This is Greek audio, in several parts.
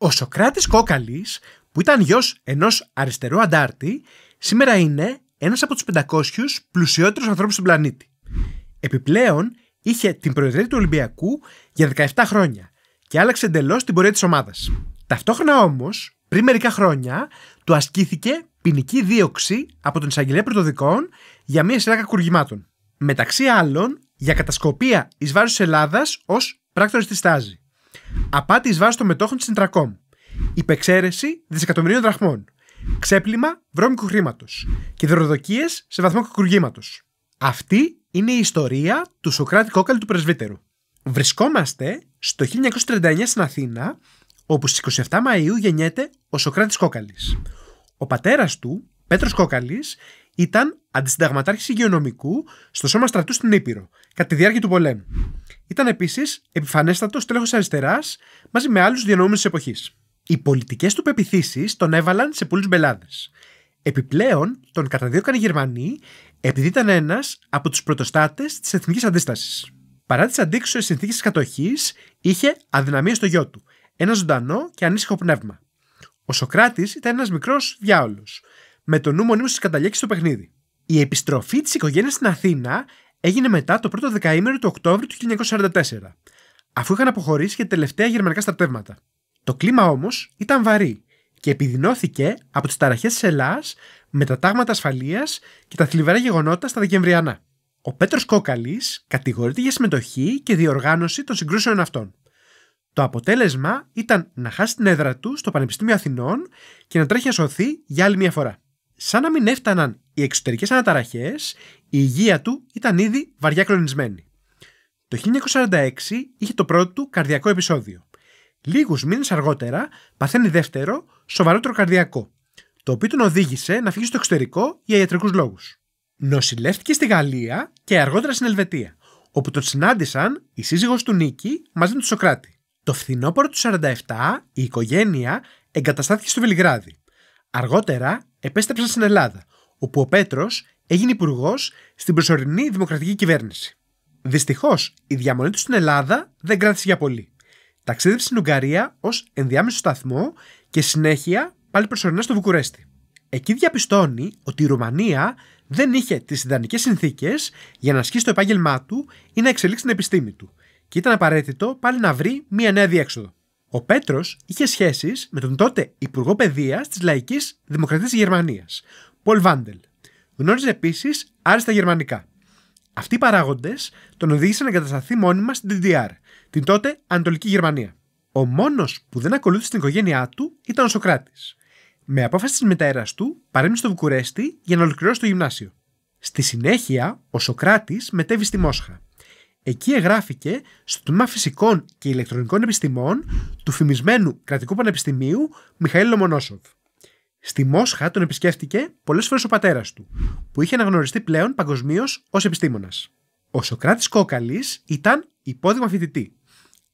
Ο Σοκράτης Κόκαλης, που ήταν γιος ενός αριστερού αντάρτη, σήμερα είναι ένας από τους 500 πλουσιότερους ανθρώπους στον πλανήτη. Επιπλέον, είχε την προεδρία του Ολυμπιακού για 17 χρόνια και άλλαξε εντελώς την πορεία της ομάδας. Ταυτόχρονα όμως, πριν μερικά χρόνια, του ασκήθηκε ποινική δίωξη από τον εισαγγελέα πρωτοδικών για μία σειρά κακουργημάτων. Μεταξύ άλλων, για κατασκοπία εις βάρος της Ελλάδας ως πράκτορας της Στάζη. Απάτη εις βάση των μετόχων της Ιντρακόμ. Υπεξαίρεση δισεκατομμυρίων δραχμών. Ξέπλυμα βρώμικου χρήματος. Και δωροδοκίες σε βαθμό κακουργήματος. Αυτή είναι η ιστορία του Σοκράτη Κόκαλη του Πρεσβύτερου. Βρισκόμαστε στο 1939 στην Αθήνα, όπου στις 27 Μαΐου γεννιέται ο Σοκράτης Κόκαλης. Ο πατέρας του, πέτρος Κόκαλης, ήταν αντισυνταγματάρχης υγειονομικού στο σώμα στρατού στην Ήπειρο, κατά τη διάρκεια του πολέμου. Ήταν επίσης επιφανέστατος τέλεχος αριστεράς μαζί με άλλους διανοούμενους της εποχής. Οι πολιτικές του πεπιθήσεις τον έβαλαν σε πολλούς μπελάδες. Επιπλέον, τον καταδίωκαν οι Γερμανοί επειδή ήταν ένας από τους πρωτοστάτες της εθνικής αντίστασης. Παρά τις αντίξωες συνθήκες της κατοχής, είχε αδυναμία στο γιο του, ένα ζωντανό και ανήσυχο πνεύμα. Ο Σοκράτης ήταν ένας μικρός διάολος, με το νου τη καταλήξει στο παιχνίδι. Η επιστροφή της οικογένειας στην Αθήνα έγινε μετά το πρώτο δεκαήμερο του Οκτώβρη του 1944, αφού είχαν αποχωρήσει για τα τελευταία γερμανικά στρατεύματα. Το κλίμα όμως ήταν βαρύ και επιδεινώθηκε από τις ταραχές της Ελλάδα με τα τάγματα ασφαλείας και τα θλιβερά γεγονότα στα Δεκεμβριανά. Ο πέτρος Κόκαλης κατηγορείται για συμμετοχή και διοργάνωση των συγκρούσεων αυτών. Το αποτέλεσμα ήταν να χάσει την έδρα του στο Πανεπιστήμιο Αθηνών και να τρέχει να σωθεί για άλλη μια φορά σαν να μην έφταναν οι εξωτερικές αναταραχές, η υγεία του ήταν ήδη βαριά κλονισμένη. Το 1946 είχε το πρώτο του καρδιακό επεισόδιο. Λίγους μήνες αργότερα παθαίνει δεύτερο, σοβαρότερο καρδιακό, το οποίο τον οδήγησε να φύγει στο εξωτερικό για ιατρικου λογου Νοσηλεύτηκε στη Γαλλία και αργότερα στην Ελβετία, όπου τον συνάντησαν η σύζυγος του Νίκη μαζί με τον Σοκράτη. Το φθινόπωρο του 47 η οικογένεια εγκαταστάθηκε στο Βελιγράδι. Αργότερα επέστρεψαν στην Ελλάδα, όπου ο Πέτρος έγινε υπουργός στην προσωρινή δημοκρατική κυβέρνηση. Δυστυχώς, η διαμονή του στην Ελλάδα δεν κράτησε για πολύ. Ταξίδευσε στην Ουγγαρία ως ενδιάμεσο σταθμό και συνέχεια πάλι προσωρινά στο Βουκουρέστι. Εκεί διαπιστώνει ότι η Ρουμανία δεν είχε τις ιδανικές συνθήκες για να ασκήσει το επάγγελμά του ή να εξελίξει την επιστήμη του, και ήταν απαραίτητο πάλι να βρει μία νέα διέξοδο. Ο Πέτρος είχε σχέσεις με τον τότε Υπουργό Παιδείας της Λαϊκής Δημοκρατίας Γερμανίας, Πολ Βάντελ. Γνώριζε επίσης άριστα γερμανικά. Αυτοί οι παράγοντες τον οδήγησαν να εγκατασταθεί μόνιμα στην DDR, την τότε Ανατολική Γερμανία. Ο μόνος που δεν ακολούθησε την οικογένειά του ήταν ο Σοκράτης. Με απόφαση της μητέρας του, παρέμεινε στο Βουκουρέστι για να ολοκληρώσει το γυμνάσιο. Στη συνέχεια, ο Σοκράτης μετέβη στη Μόσχα. Εκεί εγγράφηκε στο τμήμα Φυσικών και Ηλεκτρονικών Επιστημών του φημισμένου Κρατικού Πανεπιστημίου Μιχαήλ Λομονόσοβ. Στη Μόσχα τον επισκέφτηκε πολλές φορές ο πατέρας του, που είχε αναγνωριστεί πλέον παγκοσμίως ως επιστήμονας. Ο Σοκράτης Κόκαλης ήταν υπόδημα φοιτητή.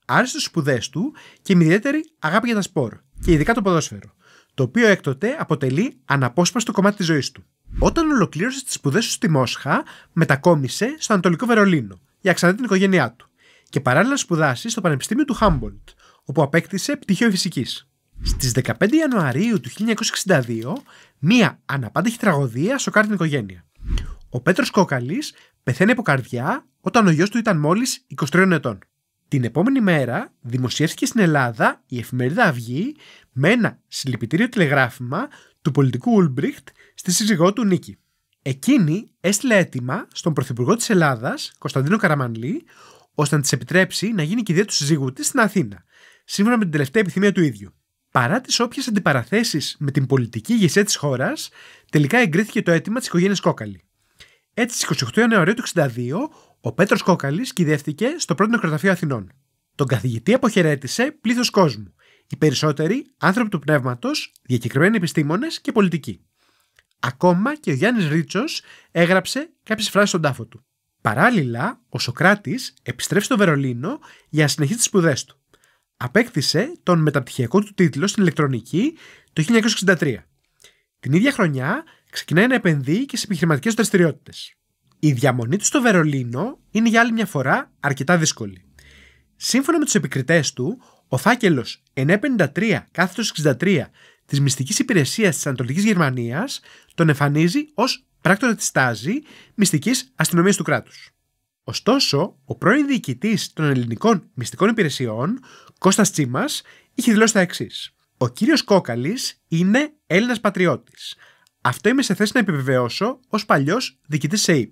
Άρεσε στις σπουδές του και με ιδιαίτερη αγάπη για τα σπορ και ειδικά το ποδόσφαιρο, το οποίο έκτοτε αποτελεί αναπόσπαστο κομμάτι της ζωής του. Όταν ολοκλήρωσε τις σπουδές του στη Μόσχα, μετακόμισε στο Ανατολικό Βερολίνο για ξανά την οικογένειά του και παράλληλα σπουδάσει στο Πανεπιστήμιο του Χάμπολτ, όπου απέκτησε πτυχίο φυσικής. Στις 15 Ιανουαρίου του 1962, μία αναπάντηχη τραγωδία σοκάρει την οικογένεια. Ο Πέτρος Κόκαλης πεθαίνει από καρδιά όταν ο γιος του ήταν μόλις 23 ετών. Την επόμενη μέρα δημοσιεύτηκε στην Ελλάδα η εφημερίδα Αυγή με ένα συλληπιτήριο τηλεγράφημα του πολιτικού Ουλμπριχτ στη σύζυγό του Νίκη. Εκείνη έστειλε αίτημα στον Πρωθυπουργό της Ελλάδας, Κωνσταντίνο Καραμανλή, ώστε να της επιτρέψει να γίνει κηδεία του συζύγου της στην Αθήνα, σύμφωνα με την τελευταία επιθυμία του ίδιου. Παρά τις όποιες αντιπαραθέσεις με την πολιτική ηγεσία της χώρας, τελικά εγκρίθηκε το αίτημα της οικογένειας Κόκαλη. Έτσι, στις 28 Ιανουαρίου του 1962, ο Πέτρος Κόκαλης κηδεύτηκε στο πρώτο νεκροταφείο Αθηνών. Τον καθηγητή αποχαιρέτησε πλήθος κόσμου οι περισσότεροι άνθρωποι του πνεύματος, διακεκριμένοι επιστήμονες και πολιτικοί. Ακόμα και ο Γιάννης Ρίτσος έγραψε κάποιες φράσεις στον τάφο του. Παράλληλα, ο Σοκράτης επιστρέφει στο Βερολίνο για να συνεχίσει τις σπουδές του. Απέκτησε τον μεταπτυχιακό του τίτλο στην ηλεκτρονική το 1963. Την ίδια χρονιά ξεκινάει να επενδύει και σε επιχειρηματικές δραστηριότητες. Η διαμονή του στο Βερολίνο είναι για άλλη μια φορά αρκετά δύσκολη. Σύμφωνα με τους επικριτές του, ο φάκελο 953 κάθετο 63 της μυστικής υπηρεσίας της Ανατολικής Γερμανίας τον εμφανίζει ως πράκτορα της Στάζη μυστικής αστυνομίας του κράτους. Ωστόσο, ο πρώην διοικητής των ελληνικών μυστικών υπηρεσιών, Κώστας Τσίμας, είχε δηλώσει τα εξής. Ο κύριος Κόκαλης είναι Έλληνας πατριώτης. Αυτό είμαι σε θέση να επιβεβαιώσω ως παλιός διοικητής ΣΕΙΠ.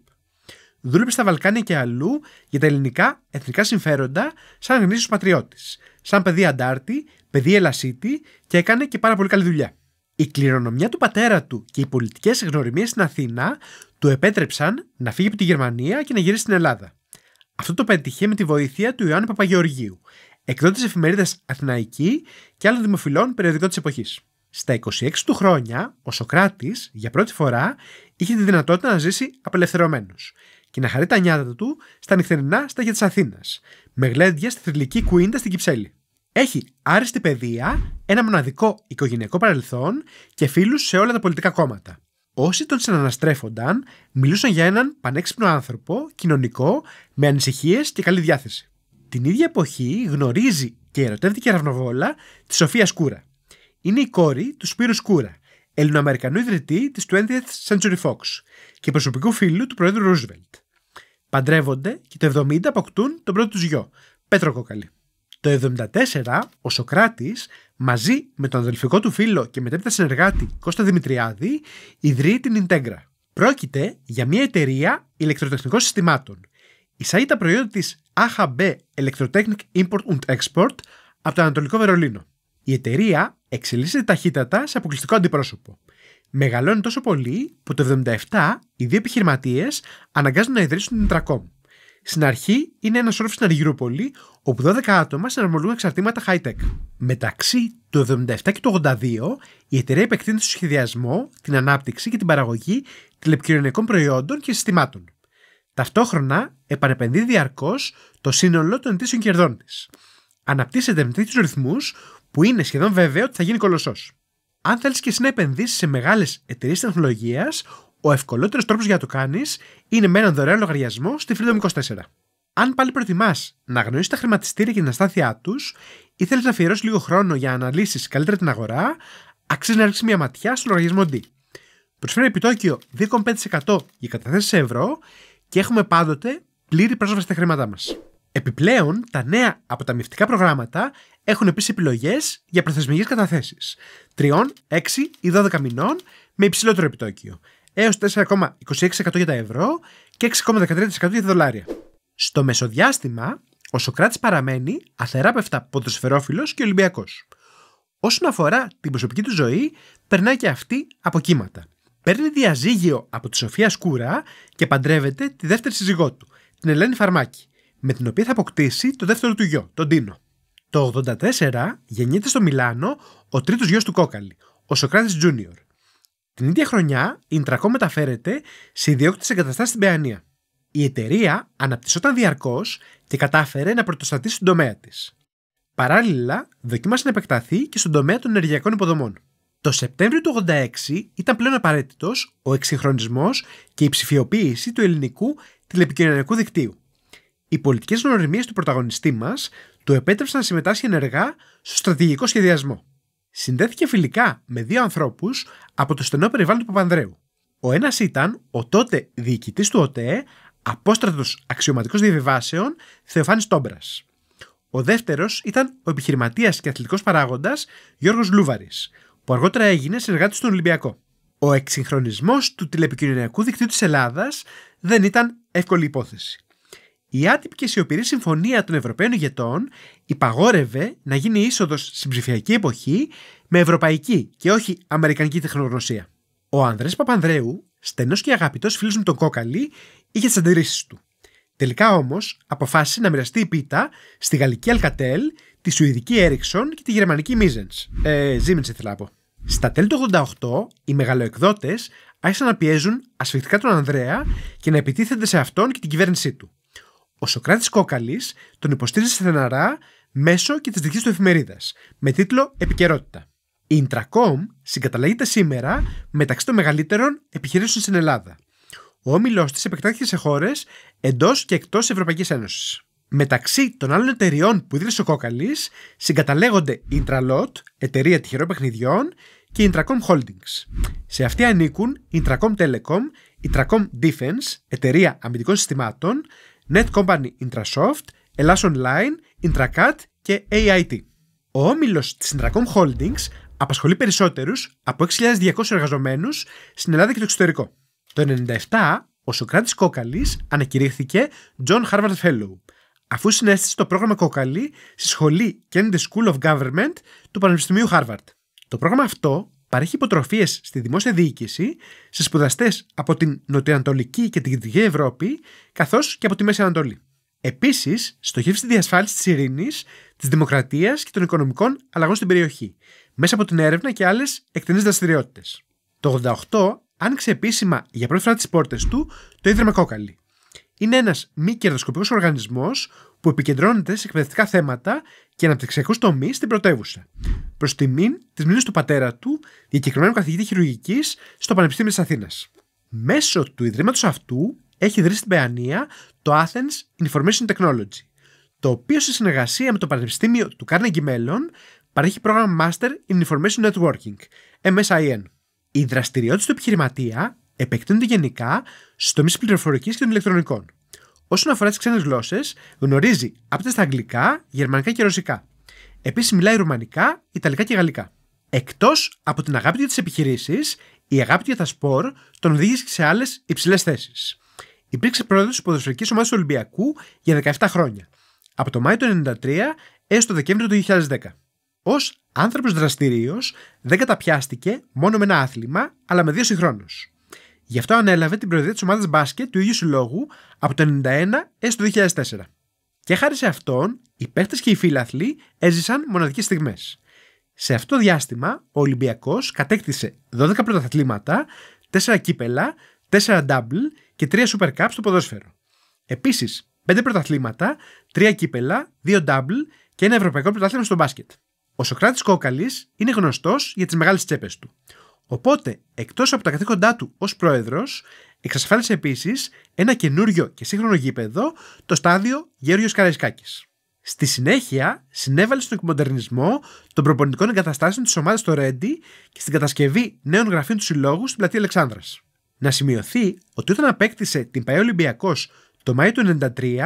Δούλεψε στα Βαλκάνια και αλλού για τα ελληνικά εθνικά συμφέροντα σαν γνήσιος πατριώτης, σαν παιδί αντάρτη, παιδί ελασίτη και έκανε και πάρα πολύ καλή δουλειά. Η κληρονομιά του πατέρα του και οι πολιτικές γνωριμίες στην Αθήνα του επέτρεψαν να φύγει από τη Γερμανία και να γυρίσει στην Ελλάδα. Αυτό το πετυχε με τη βοήθεια του Ιωάννη Παπαγεωργίου, εκδότης εφημερίδας Αθηναϊκή και άλλων δημοφιλών περιοδικών της εποχής. Στα 26 του χρόνια, ο Σοκράτης για πρώτη φορά είχε τη δυνατότητα να ζήσει απελευθερωμένος και να χαρεί τα νιάτα του στα νυχτερινά στάχια της Αθήνας, με γλέντια στη θρηλυκή κουίντα στην Κυψέλη. Έχει άριστη παιδεία, ένα μοναδικό οικογενειακό παρελθόν και φίλους σε όλα τα πολιτικά κόμματα. Όσοι τον συναναστρέφονταν, μιλούσαν για έναν πανέξυπνο άνθρωπο, κοινωνικό, με ανησυχίες και καλή διάθεση. Την ίδια εποχή γνωρίζει και ερωτεύτηκε ραυνοβόλα τη Σοφία Σκούρα είναι η κόρη του Σπύρου Σκούρα, Ελληνοαμερικανού ιδρυτή της 20th Century Fox και προσωπικού φίλου του Προέδρου Ρούσβελτ. Παντρεύονται και το 70 αποκτούν τον πρώτο τους γιο, Πέτρο Κόκαλη. Το 74 ο Σοκράτης, μαζί με τον αδελφικό του φίλο και μετέπειτα συνεργάτη Κώστα Δημητριάδη ιδρύει την Integra. Πρόκειται για μια εταιρεία ηλεκτροτεχνικών συστημάτων. Εισάγει τα προϊόντα της AHB Electrotechnic Import und Export από το Ανατολικό Βερολίνο. Η εταιρεία εξελίσσεται ταχύτατα σε αποκλειστικό αντιπρόσωπο. Μεγαλώνει τόσο πολύ που το 1977 οι δύο επιχειρηματίες αναγκάζονται να ιδρύσουν την Τρακόμ. Στην αρχή είναι ένα όροφος στην Αργυρούπολη, όπου 12 άτομα συναρμολούν εξαρτήματα high-tech. Μεταξύ του 77 και του 82, η εταιρεία επεκτείνεται στο σχεδιασμό, την ανάπτυξη και την παραγωγή τηλεπικοινωνικών προϊόντων και συστημάτων. Ταυτόχρονα, επανεπενδύει διαρκώς το σύνολο των ετήσιων κερδών της. Αναπτύσσεται με τέτοιους ρυθμούς που είναι σχεδόν βέβαιο ότι θα γίνει κολοσσός. Αν θέλεις και εσύ να επενδύσεις σε μεγάλες εταιρείες τεχνολογίας, ο ευκολότερος τρόπος για να το κάνεις είναι με έναν δωρεάν λογαριασμό στη Freedom 24. Αν πάλι προτιμάς να γνωρίσει τα χρηματιστήρια και την αστάθειά τους ή θέλεις να αφιερώσεις λίγο χρόνο για να αναλύσεις καλύτερα την αγορά, αξίζει να ρίξεις μια ματιά στο λογαριασμό D. Προσφέρει επιτόκιο 2,5% για καταθέσεις σε ευρώ και έχουμε πάντοτε πλήρη πρόσβαση στα χρήματά μας. Επιπλέον, τα νέα αποταμιευτικά προγράμματα έχουν επίσης επιλογές για προθεσμικέ καταθέσει 3, 6 ή 12 μηνών με υψηλότερο επιτόκιο, έως 4,26% για τα ευρώ και 6,13% για τα δολάρια. Στο μεσοδιάστημα, ο Σοκράτης παραμένει αθεράπευτα ποδοσφαιρόφιλος και Ολυμπιακός. Όσον αφορά την προσωπική του ζωή, περνάει και αυτή από κύματα. Παίρνει διαζύγιο από τη Σοφία Σκούρα και παντρεύεται τη δεύτερη σύζυγό του, την Ελένη Φαρμάκη με την οποία θα αποκτήσει το δεύτερο του γιο, τον Τίνο. Το 84 γεννιέται στο Μιλάνο ο τρίτος Γιος του Κόκαλη, ο Σοκράτης Τζούνιορ. Την ίδια χρονιά η Ιντρακό μεταφέρεται σε ιδιόκτηση εγκαταστάσεις στην Παιανία. Η εταιρεία αναπτυσσόταν διαρκώς και κατάφερε να πρωτοστατήσει στον τομέα της. Παράλληλα, δοκίμασε να επεκταθεί και στον τομέα των ενεργειακών υποδομών. Το Σεπτέμβριο του 86 ήταν πλέον απαραίτητος ο εξυγχρονισμός και η ψηφιοποίηση του ελληνικού τηλεπικοινωνιακού δικτύου οι πολιτικές γνωριμίες του πρωταγωνιστή μας του επέτρεψαν να συμμετάσχει ενεργά στο στρατηγικό σχεδιασμό. Συνδέθηκε φιλικά με δύο ανθρώπους από το στενό περιβάλλον του Παπανδρέου. Ο ένας ήταν ο τότε διοικητής του ΟΤΕ, απόστρατος αξιωματικός διαβιβάσεων Θεοφάνης Τόμπρας. Ο δεύτερος ήταν ο επιχειρηματίας και αθλητικός παράγοντας Γιώργος Λούβαρης, που αργότερα έγινε συνεργάτης στον Ολυμπιακό. Ο εξυγχρονισμός του τηλεπικοινωνιακού δικτύου της Ελλάδας δεν ήταν εύκολη υπόθεση. Η άτυπη και σιωπηρή συμφωνία των Ευρωπαίων ηγετών υπαγόρευε να γίνει είσοδος στην ψηφιακή εποχή με ευρωπαϊκή και όχι αμερικανική τεχνογνωσία. Ο Ανδρέ Παπανδρέου, στενός και αγαπητός φίλος με τον Κόκαλη, είχε τις αντιρρήσεις του. Τελικά όμως αποφάσισε να μοιραστεί η πίτα στη γαλλική Αλκατέλ, τη σουηδική Έριξον και τη γερμανική Μίζεν. Ε, Siemens ήθελα να πω. Στα τέλη του 88, οι μεγαλοεκδότες άρχισαν να πιέζουν ασφιχτικά τον Ανδρέα και να επιτίθενται σε αυτόν και την κυβέρνησή του ο Σοκράτης Κόκαλης τον υποστήριζε στεναρά μέσω και της δικής του εφημερίδας με τίτλο Επικαιρότητα. Η Intracom συγκαταλέγεται σήμερα μεταξύ των μεγαλύτερων επιχειρήσεων στην Ελλάδα. Ο όμιλός της επεκτάθηκε σε χώρες εντός και εκτός Ευρωπαϊκής Ένωσης. Μεταξύ των άλλων εταιριών που ίδρυσε ο Κόκαλης συγκαταλέγονται η Intralot, εταιρεία τυχερών παιχνιδιών, και η Intracom Holdings. Σε αυτή ανήκουν η Intracom Telecom, η Intracom Defense, εταιρεία αμυντικών συστημάτων, NetCompany Intrasoft, Ελλάς Online, Intracat και AIT. Ο όμιλος της Intracom Holdings απασχολεί περισσότερους από 6.200 εργαζομένους στην Ελλάδα και το εξωτερικό. Το 1997 ο Σοκράτης Κόκαλης ανακηρύχθηκε John Harvard Fellow, αφού συνέστησε το πρόγραμμα Κόκαλη στη σχολή Kennedy School of Government του Πανεπιστημίου Harvard. Το πρόγραμμα αυτό παρέχει υποτροφίες στη δημόσια διοίκηση σε σπουδαστές από την Νοτιοανατολική και την Κεντρική Ευρώπη, καθώς και από τη Μέση Ανατολή. Επίσης, στοχεύει στη διασφάλιση της ειρήνης, της δημοκρατίας και των οικονομικών αλλαγών στην περιοχή, μέσα από την έρευνα και άλλες εκτενέ δραστηριότητες. Το 88 άνοιξε επίσημα για πρώτη φορά τις πόρτες του το Ίδρυμα Κόκαλη. Είναι ένας μη κερδοσκοπικός οργανισμός που επικεντρώνεται σε εκπαιδευτικά θέματα και αναπτυξιακούς τομείς στην πρωτεύουσα. Προς τιμήν τη μνήμη του πατέρα του, διακεκριμένου καθηγητή χειρουργικής στο Πανεπιστήμιο της Αθήνας. Μέσω του ιδρύματος αυτού έχει ιδρύσει στην Παιανία το Athens Information Technology, το οποίο σε συνεργασία με το Πανεπιστήμιο του Carnegie Mellon παρέχει πρόγραμμα Master in Information Networking, MSIN. Οι δραστηριότητες του επιχειρηματία επεκτείνονται γενικά στους τομείς πληροφορικής και των ηλεκτρονικών. Όσον αφορά τις ξένες γλώσσες, γνωρίζει απτέ στα αγγλικά, γερμανικά και ρωσικά. Επίσης μιλάει ρουμανικά, ιταλικά και γαλλικά. Εκτός από την αγάπη για τις επιχειρήσεις, η αγάπη για τα σπορ τον οδήγησε σε άλλες υψηλές θέσεις. Υπήρξε πρόεδρος της ποδοσφαιρικής ομάδας του Ολυμπιακού για 17 χρόνια, από το Μάιο του 1993 έως το Δεκέμβριο του 2010. Ως άνθρωπος δραστηριο δεν καταπιάστηκε μόνο με ένα άθλημα, αλλά με δύο συγχρόνου. Γι' αυτό ανέλαβε την προεδρία της ομάδας μπάσκετ του ίδιου συλλόγου από το 1991 έως το 2004. Και χάρη σε αυτόν, οι παίχτε και οι φίλαθλοι έζησαν μοναδικές στιγμές. Σε αυτό το διάστημα, ο Ολυμπιακός κατέκτησε 12 πρωταθλήματα, 4 κύπελα, 4 ντάμπλ και 3 super cups στο ποδόσφαιρο. Επίσης, 5 πρωταθλήματα, 3 κύπελα, 2 ντάμπλ και ένα ευρωπαϊκό πρωτάθλημα στο μπάσκετ. Ο Σοκράτης Κόκαλης είναι γνωστός για τις μεγάλες τσέπες του. Οπότε, εκτός από τα καθήκοντά του ως πρόεδρος, εξασφάλισε επίσης ένα καινούριο και σύγχρονο γήπεδο, το στάδιο Γέωργιος Καραϊσκάκης. Στη συνέχεια, συνέβαλε στον εκμοντερνισμό των προπονητικών εγκαταστάσεων της ομάδας στο Ρέντι και στην κατασκευή νέων γραφείων του συλλόγου στην πλατεία Αλεξάνδρας. Να σημειωθεί ότι όταν απέκτησε την ΠαΕ Ολυμπιακός το Μάιο του 1993,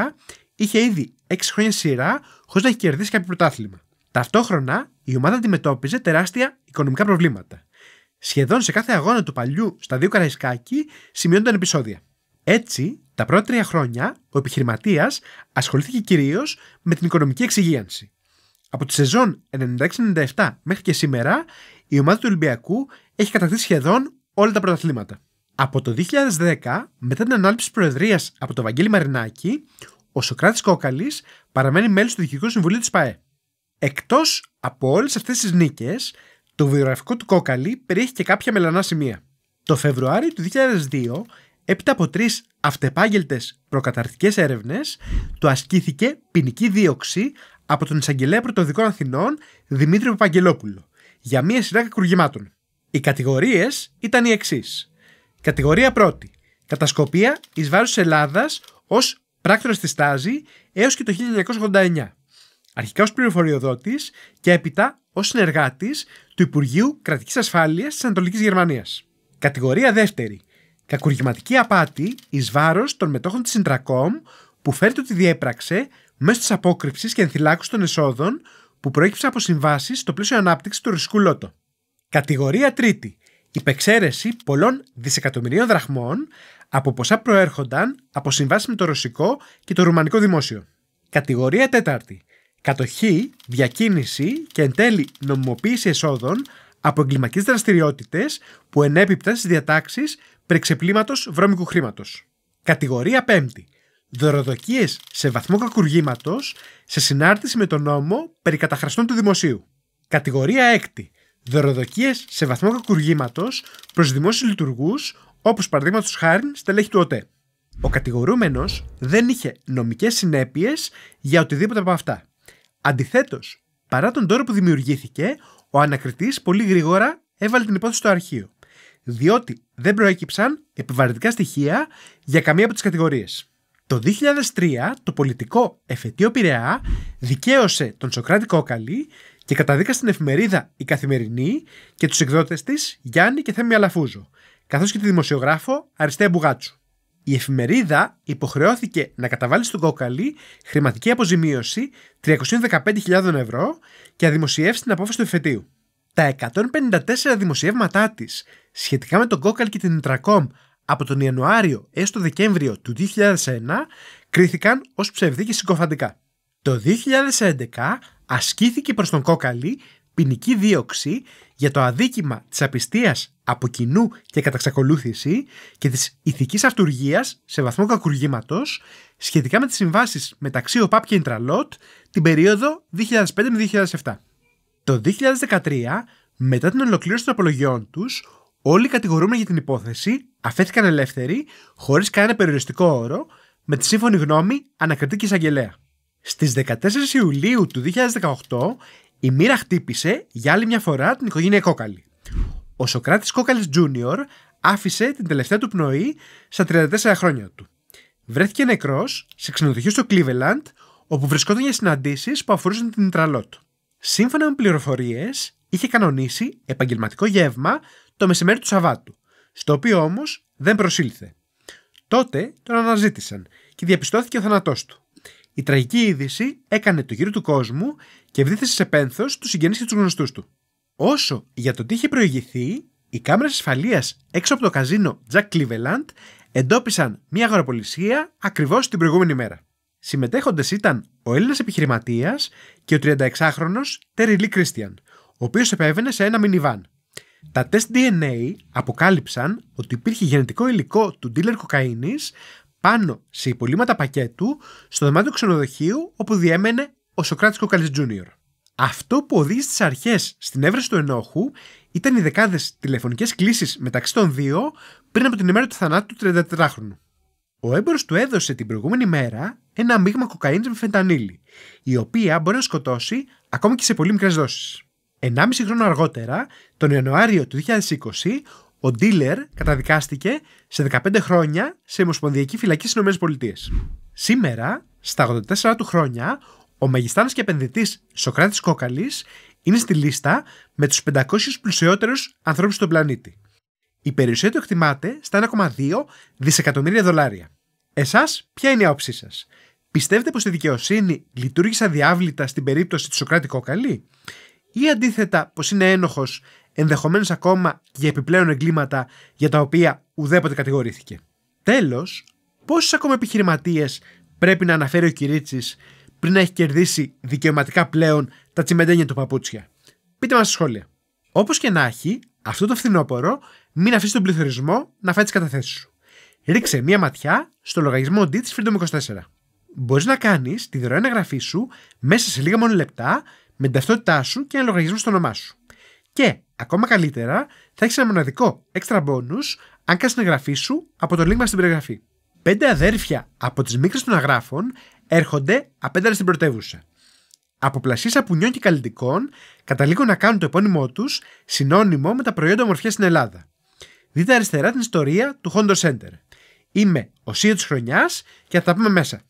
είχε ήδη 6 χρόνια σειρά χωρίς να έχει κερδίσει κάποιο πρωτάθλημα. Ταυτόχρονα, η ομάδα αντιμετώπιζε τεράστια οικονομικά προβλήματα. Σχεδόν σε κάθε αγώνα του παλιού στα δύο Καραϊσκάκη σημειώνονταν επεισόδια. Έτσι, τα πρώτα τρία χρόνια ο επιχειρηματίας ασχολήθηκε κυρίως με την οικονομική εξυγίανση. Από τη σεζόν 96-97 μέχρι και σήμερα, η ομάδα του Ολυμπιακού έχει κατακτήσει σχεδόν όλα τα πρωταθλήματα. Από το 2010, μετά την ανάληψη Προεδρίας από τον Βαγγέλη Μαρινάκη, ο Σοκράτης Κόκαλης παραμένει μέλος του Διοικητικού Συμβουλίου της ΠΑΕ. Εκτός από όλες αυτές τις νίκες, το βιογραφικό του κόκαλι περιέχει και κάποια μελανά σημεία. Το Φεβρουάριο του 2002, έπειτα από τρεις αυτεπάγγελτες προκαταρτικές έρευνες, του ασκήθηκε ποινική δίωξη από τον εισαγγελέα πρωτοδικών Αθηνών Δημήτρη Παπαγγελόπουλο για μία σειρά κακουργημάτων. Οι κατηγορίες ήταν οι εξής. Κατηγορία 1. Κατασκοπία εις βάρος Ελλάδας ως πράκτορας της Στάζη έως και το 1989. Αρχικά ως πληροφοριοδότης και έπειτα ως συνεργάτης του Υπουργείου Κρατικής Ασφάλειας της Ανατολικής Γερμανίας. Κατηγορία δεύτερη. Κακουργηματική απάτη εις βάρος των μετόχων της Ιντρακόμ που φέρεται ότι διέπραξε μέσω της απόκρυψης και ενθυλάκωσης των εσόδων που προέκυψαν από συμβάσεις στο πλαίσιο ανάπτυξης του ρωσικού λότο. Κατηγορία τρίτη. Υπεξαίρεση πολλών δισεκατομμυρίων δραχμών από ποσά προέρχονταν από συμβάσεις με το ρωσικό και το ρουμανικό δημόσιο. Κατηγορία τέταρτη κατοχή, διακίνηση και εν τέλει νομιμοποίηση εσόδων από εγκληματικές δραστηριότητες που ενέπιπταν στις διατάξεις πρεξεπλήματος βρώμικου χρήματος. Κατηγορία 5. Δωροδοκίες σε βαθμό κακουργήματος σε συνάρτηση με τον νόμο περί καταχραστών του δημοσίου. Κατηγορία 6. Δωροδοκίες σε βαθμό κακουργήματος προς δημόσιους λειτουργούς, όπως παραδείγματος χάρη στελέχη του ΟΤΕ. Ο κατηγορούμενος δεν είχε νομικές συνέπειες για οτιδήποτε από αυτά. Αντιθέτως, παρά τον τόρο που δημιουργήθηκε, ο ανακριτής πολύ γρήγορα έβαλε την υπόθεση στο αρχείο. Διότι δεν προέκυψαν επιβαρυντικά στοιχεία για καμία από τις κατηγορίες. Το 2003 το πολιτικό εφετείο Πειραιά δικαίωσε τον Σοκράτη Κόκαλη και καταδίκασε την εφημερίδα Η Καθημερινή και τους εκδότες της Γιάννη και Θέμη Αλαφούζο, καθώς και τη δημοσιογράφο Αριστέα Μπουγάτσου η εφημερίδα υποχρεώθηκε να καταβάλει στον Κόκαλη χρηματική αποζημίωση 315.000 ευρώ και να δημοσιεύσει την απόφαση του εφετείου. Τα 154 δημοσιεύματά της σχετικά με τον Κόκαλη και την Ιντρακόμ από τον Ιανουάριο έως τον Δεκέμβριο του 2001 κρίθηκαν ως ψευδή και συγκοφαντικά. Το 2011 ασκήθηκε προς τον Κόκαλη ποινική δίωξη για το αδίκημα της απιστίας από κοινού και κατά και της ηθικής αυτουργίας σε βαθμό κακουργήματος σχετικά με τις συμβάσεις μεταξύ ΟΠΑΠ και Ιντραλότ την περίοδο 2005-2007. Το 2013, μετά την ολοκλήρωση των απολογιών τους, όλοι οι κατηγορούμενοι για την υπόθεση αφέθηκαν ελεύθεροι, χωρίς κανένα περιοριστικό όρο, με τη σύμφωνη γνώμη ανακριτή και εισαγγελέα. Στις 14 Ιουλίου του 2018 η μοίρα χτύπησε για άλλη μια φορά την οικογένεια Κόκαλη. Ο Σοκράτης Κόκαλης Τζούνιορ άφησε την τελευταία του πνοή στα 34 χρόνια του. Βρέθηκε νεκρός σε ξενοδοχείο στο Κλίβελαντ, όπου βρισκόταν για συναντήσεις που αφορούσαν την τραλό του. Σύμφωνα με πληροφορίες, είχε κανονίσει επαγγελματικό γεύμα το μεσημέρι του Σαββάτου, στο οποίο όμως δεν προσήλθε. Τότε τον αναζήτησαν και διαπιστώθηκε ο θάνατός του. Η τραγική είδηση έκανε το γύρο του κόσμου και βδίθεσε σε πένθος τους συγγενείς και τους γνωστούς του. Όσο για το τι είχε προηγηθεί, οι κάμερες ασφαλείας έξω από το καζίνο Jack Cleveland εντόπισαν μια αγοραπολισία ακριβώς την προηγούμενη μέρα. Συμμετέχοντες ήταν ο Έλληνας επιχειρηματίας και ο 36χρονο Terry Lee Christian, ο οποίος επέβαινε σε ένα μινιβάν. Τα τεστ DNA αποκάλυψαν ότι υπήρχε γενετικό υλικό του dealer κοκαίνης πάνω σε υπολείμματα πακέτου στο δωμάτιο ξενοδοχείου όπου διέμενε ο Σοκράτης Κόκαλη Τζούνιορ. Αυτό που οδήγησε τις αρχές στην έβρεση του ενόχου ήταν οι δεκάδες τηλεφωνικές κλήσεις μεταξύ των δύο πριν από την ημέρα του θανάτου του 34χρονου. Ο έμπορος του έδωσε την προηγούμενη μέρα ένα μείγμα κοκαίνης με φεντανίλη, η οποία μπορεί να σκοτώσει ακόμα και σε πολύ μικρές δόσεις. 1,5 χρόνο αργότερα, τον Ιανουάριο του 2020, ο Ντίλερ καταδικάστηκε σε 15 χρόνια σε ομοσπονδιακή φυλακή στις ΗΠΑ. Σήμερα, στα 84 του χρόνια, ο μεγιστάνος και επενδυτής Σοκράτης Κόκαλης είναι στη λίστα με τους 500 πλουσιότερους ανθρώπους στον πλανήτη. Η περιουσία του εκτιμάται στα 1,2 δισεκατομμύρια δολάρια. Εσάς, ποια είναι η άποψή σας. Πιστεύετε πως η δικαιοσύνη λειτουργήσε αδιάβλητα στην περίπτωση του Σοκράτη Κόκαλη? Ή αντίθετα πως είναι ένοχος, ενδεχομένως ακόμα για επιπλέον εγκλήματα για τα οποία ουδέποτε κατηγορήθηκε. Τέλος, πόσου ακόμα επιχειρηματίες πρέπει να αναφέρει ο Κυρίτσι πριν να έχει κερδίσει δικαιωματικά πλέον τα τσιμεντένια του παπούτσια. Πείτε μας στα σχόλια. Όπως και να έχει, αυτό το φθινόπωρο μην αφήσει τον πληθωρισμό να φάει τις καταθέσεις σου. Ρίξε μία ματιά στο λογαριασμό D της Freedom 24. Μπορείς να κάνεις τη δωρεάν εγγραφή σου μέσα σε λίγα μόνο λεπτά με την ταυτότητά σου και ένα λογαριασμό στο όνομά σου. Και ακόμα καλύτερα, θα έχεις ένα μοναδικό έξτρα bonus αν κάνεις την εγγραφή σου από το link μας στην περιγραφή. Πέντε αδέρφια από τις μήκρε των αγράφων έρχονται απέναντι στην πρωτεύουσα. Από πλασίε σαπουνιών και καλλιτικών καταλήγουν να κάνουν το επώνυμό τους συνώνυμο με τα προϊόντα ομορφιάς στην Ελλάδα. Δείτε αριστερά την ιστορία του Honda Center. Είμαι ο Σίο της Χρονιάς και θα τα πούμε μέσα.